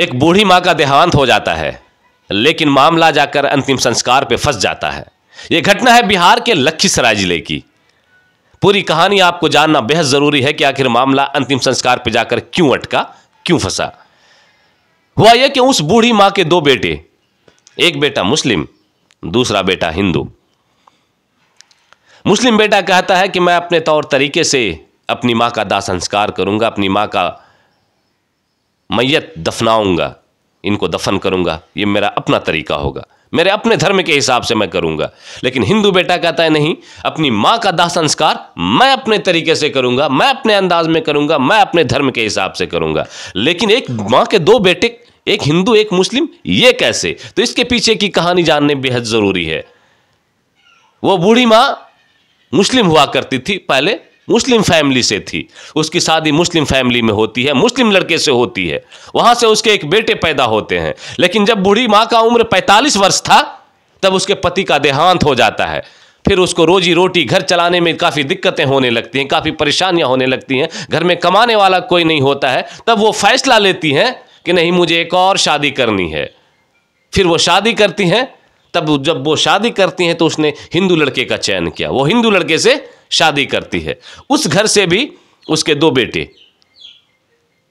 एक बूढ़ी माँ का देहांत हो जाता है लेकिन मामला जाकर अंतिम संस्कार पे फंस जाता है यह घटना है बिहार के लखीसराय जिले की पूरी कहानी आपको जानना बेहद ज़रूरी है कि आखिर मामला अंतिम संस्कार पे जाकर क्यों अटका क्यों फंसा हुआ यह कि उस बूढ़ी मां के दो बेटे एक बेटा मुस्लिम दूसरा बेटा हिंदू मुस्लिम बेटा कहता है कि मैं अपने तौर तरीके से अपनी मां का दाह संस्कार करूंगा अपनी मां का मैयत दफनाऊंगा इनको दफन करूंगा ये मेरा अपना तरीका होगा मेरे अपने धर्म के हिसाब से मैं करूंगा लेकिन हिंदू बेटा कहता है नहीं अपनी मां का दाह संस्कार मैं अपने तरीके से करूंगा मैं अपने अंदाज में करूंगा मैं अपने धर्म के हिसाब से करूंगा लेकिन एक मां के दो बेटे एक हिंदू एक मुस्लिम ये कैसे तो इसके पीछे की कहानी जानने बेहद जरूरी है वो बूढ़ी मां मुस्लिम हुआ करती थी पहले मुस्लिम फैमिली से थी उसकी शादी मुस्लिम फैमिली में होती है मुस्लिम लड़के से होती है वहां से उसके एक बेटे पैदा होते हैं लेकिन जब बूढ़ी माँ का उम्र 45 वर्ष था तब उसके पति का देहांत हो जाता है फिर उसको रोजी रोटी घर चलाने में काफ़ी दिक्कतें होने लगती हैं काफ़ी परेशानियां होने लगती हैं घर में कमाने वाला कोई नहीं होता है तब वो फैसला लेती हैं कि नहीं मुझे एक और शादी करनी है फिर वो शादी करती हैं तब जब वो शादी करती हैं तो उसने हिंदू लड़के का चयन किया वो हिंदू लड़के से शादी करती है उस घर से भी उसके दो बेटे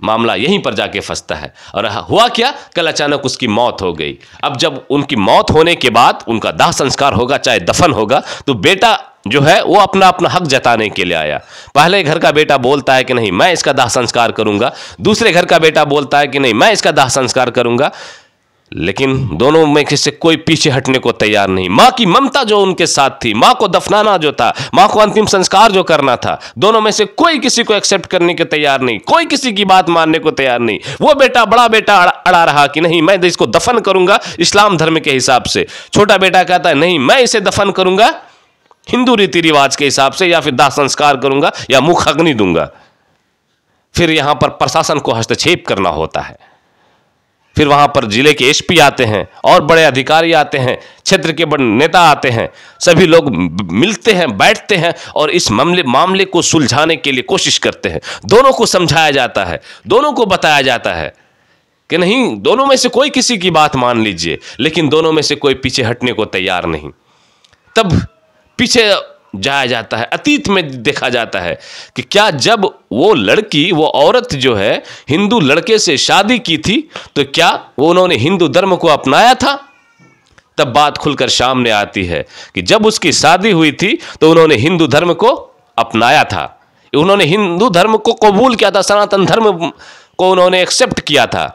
मामला यहीं पर जाके फंसता है और हुआ क्या कल अचानक उसकी मौत हो गई अब जब उनकी मौत होने के बाद उनका दाह संस्कार होगा चाहे दफन होगा तो बेटा जो है वो अपना अपना हक जताने के लिए आया पहले घर का बेटा बोलता है कि नहीं मैं इसका दाह संस्कार करूंगा दूसरे घर का बेटा बोलता है कि नहीं मैं इसका दाह संस्कार करूंगा लेकिन दोनों में से कोई पीछे हटने को तैयार नहीं माँ की ममता जो उनके साथ थी माँ को दफनाना जो था माँ को अंतिम संस्कार जो करना था दोनों में से कोई किसी को एक्सेप्ट करने को तैयार नहीं कोई किसी की बात मानने को तैयार नहीं वो बेटा बड़ा बेटा अड़ा रहा कि नहीं मैं इसको दफन करूंगा इस्लाम धर्म के हिसाब से छोटा बेटा कहता है नहीं मैं इसे दफन करूंगा हिंदू रीति रिवाज के हिसाब से या फिर दाह संस्कार करूंगा या मुख अग्नि दूंगा फिर यहां पर प्रशासन को हस्तक्षेप करना होता है फिर वहाँ पर जिले के एसपी आते हैं और बड़े अधिकारी आते हैं क्षेत्र के बड़े नेता आते हैं सभी लोग मिलते हैं बैठते हैं और इस मामले मामले को सुलझाने के लिए कोशिश करते हैं दोनों को समझाया जाता है दोनों को बताया जाता है कि नहीं दोनों में से कोई किसी की बात मान लीजिए लेकिन दोनों में से कोई पीछे हटने को तैयार नहीं तब पीछे जाया जाता है अतीत में देखा जाता है कि क्या जब वो लड़की वो औरत जो है हिंदू लड़के से शादी की थी तो क्या वो उन्होंने हिंदू धर्म को अपनाया था तब बात खुलकर सामने आती है कि जब उसकी शादी हुई थी तो उन्होंने हिंदू धर्म को अपनाया था उन्होंने हिंदू धर्म को कबूल किया था सनातन धर्म को उन्होंने एक्सेप्ट किया था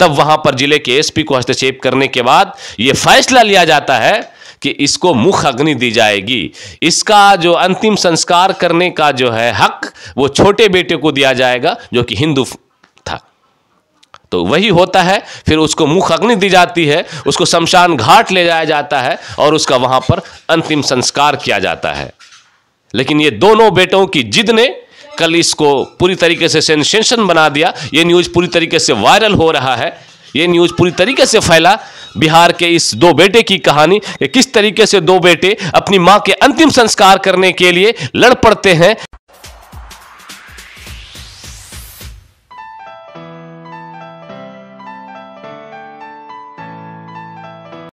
तब वहां पर जिले के एसपी को हस्तक्षेप करने के बाद यह फैसला लिया जाता है कि इसको मुख अग्नि दी जाएगी इसका जो अंतिम संस्कार करने का जो है हक वो छोटे बेटे को दिया जाएगा जो कि हिंदू था तो वही होता है फिर उसको मुख अग्नि दी जाती है उसको शमशान घाट ले जाया जाता है और उसका वहां पर अंतिम संस्कार किया जाता है लेकिन ये दोनों बेटों की जिद ने कल इसको पूरी तरीके से सेंसेशन बना दिया ये न्यूज़ पूरी तरीके से वायरल हो रहा है ये न्यूज़ पूरी तरीके से फैला बिहार के इस दो बेटे की कहानी कि किस तरीके से दो बेटे अपनी मां के अंतिम संस्कार करने के लिए लड़ पड़ते हैं